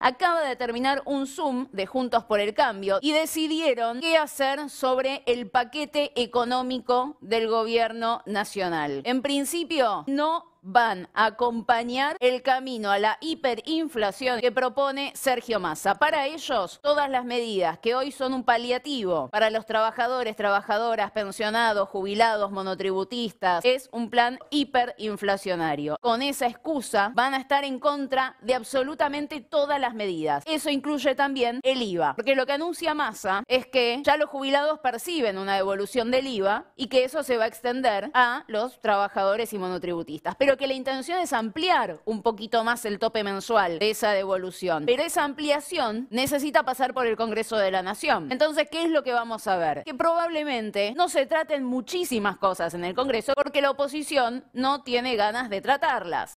acaba de terminar un Zoom de Juntos por el Cambio y decidieron qué hacer sobre el paquete económico del gobierno nacional. En principio, no van a acompañar el camino a la hiperinflación que propone Sergio Massa. Para ellos, todas las medidas que hoy son un paliativo para los trabajadores, trabajadoras, pensionados, jubilados, monotributistas, es un plan hiperinflacionario. Con esa excusa van a estar en contra de absolutamente todas las medidas. Eso incluye también el IVA, porque lo que anuncia Massa es que ya los jubilados perciben una devolución del IVA y que eso se va a extender a los trabajadores y monotributistas que la intención es ampliar un poquito más el tope mensual de esa devolución. Pero esa ampliación necesita pasar por el Congreso de la Nación. Entonces, ¿qué es lo que vamos a ver? Que probablemente no se traten muchísimas cosas en el Congreso porque la oposición no tiene ganas de tratarlas.